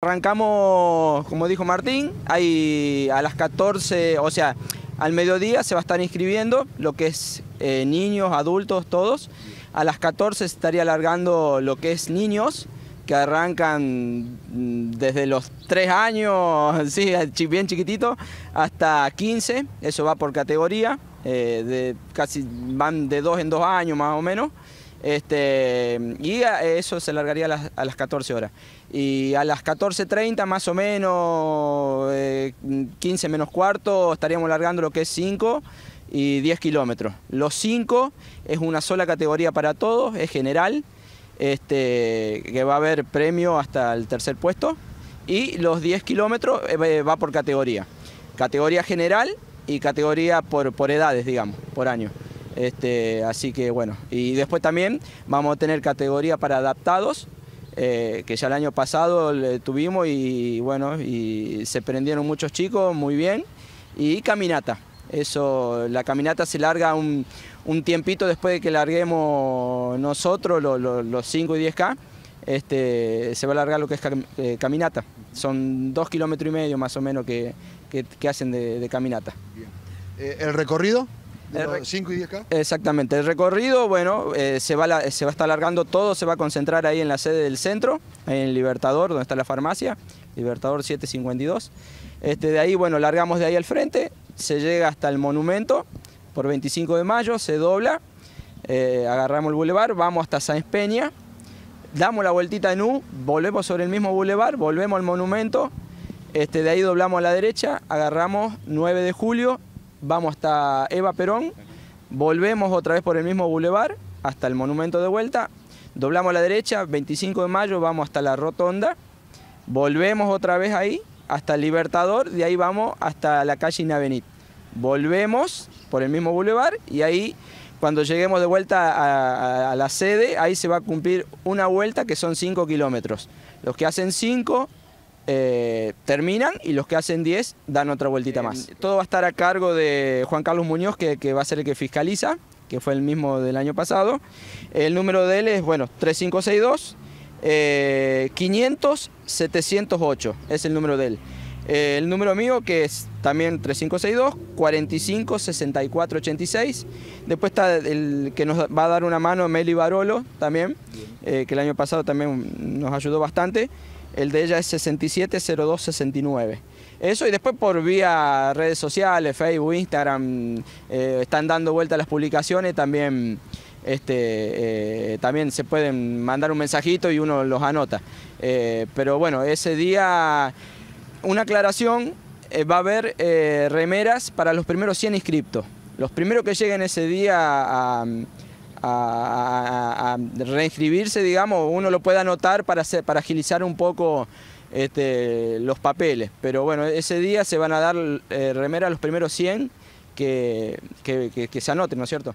Arrancamos, como dijo Martín, a las 14, o sea, al mediodía se va a estar inscribiendo lo que es eh, niños, adultos, todos. A las 14 se estaría alargando lo que es niños, que arrancan mm, desde los 3 años, sí, bien chiquitito, hasta 15, eso va por categoría, eh, de, casi van de 2 en 2 años más o menos. Este, y eso se largaría a las, 14 horas. Y a las 14.30 más o menos, 15 eh, menos cuarto, estaríamos largando lo que es 5 y 10 kilómetros. Los 5 es una sola categoría para todos, es general, este, que va a haber premio hasta el tercer puesto. Y los 10 kilómetros eh, va por categoría. Categoría general y categoría por, por edades, digamos, por año. Este, así que bueno, y después también vamos a tener categoría para adaptados, eh, que ya el año pasado tuvimos y bueno, y se prendieron muchos chicos, muy bien, y caminata. Eso, la caminata se larga un, tiempito después de que larguemos nosotros los 5 y 10K, este, se va a largar lo que es eh, caminata. Son dos kilómetros y medio más o menos que, hacen de, caminata. Eh, ¿El recorrido? 5 y 10K. Exactamente, el recorrido, bueno, eh, se, va eh, se va a estar alargando todo, se va a concentrar ahí en la sede del centro, en Libertador, donde está la farmacia, Libertador 752. Este, de ahí, bueno, largamos de ahí al frente, se llega hasta el monumento por 25 de mayo, se dobla, eh, agarramos el bulevar, vamos hasta San Peña, damos la vueltita en U, volvemos sobre el mismo bulevar, volvemos al monumento, este, de ahí doblamos a la derecha, agarramos 9 de julio vamos hasta Eva Perón, volvemos otra vez por el mismo bulevar hasta el monumento de vuelta, doblamos a la derecha, 25 de mayo vamos hasta la rotonda, volvemos otra vez ahí hasta el Libertador, de ahí vamos hasta la calle Inavenit. Volvemos por el mismo bulevar y ahí cuando lleguemos de vuelta a, a, la sede, ahí se va a cumplir una vuelta que son 5 kilómetros. Los que hacen 5 eh, terminan y los que hacen 10 dan otra vueltita eh, más. Todo va a estar a cargo de Juan Carlos Muñoz, que, va a ser el que fiscaliza, que fue el mismo del año pasado. El número de él es, bueno, 3562. Eh, 500 708 es el número de él. Eh, el número mío que es también 3562 45 64 86. Después está el que nos va a dar una mano Meli Barolo también, que el año pasado también nos ayudó bastante el de ella es 670269. Eso y después por vía redes sociales, Facebook, Instagram, eh, están dando vuelta las publicaciones, también, este, eh, también se pueden mandar un mensajito y uno los anota. Eh, pero bueno, ese día, una aclaración, va a haber remeras para los primeros 100 inscriptos. Los primeros que lleguen ese día a a, reinscribirse, digamos, uno lo puede anotar para, para agilizar un poco este, los papeles. Pero bueno, ese día se van a dar eh, remera los primeros 100 que, que se anoten, ¿no es cierto?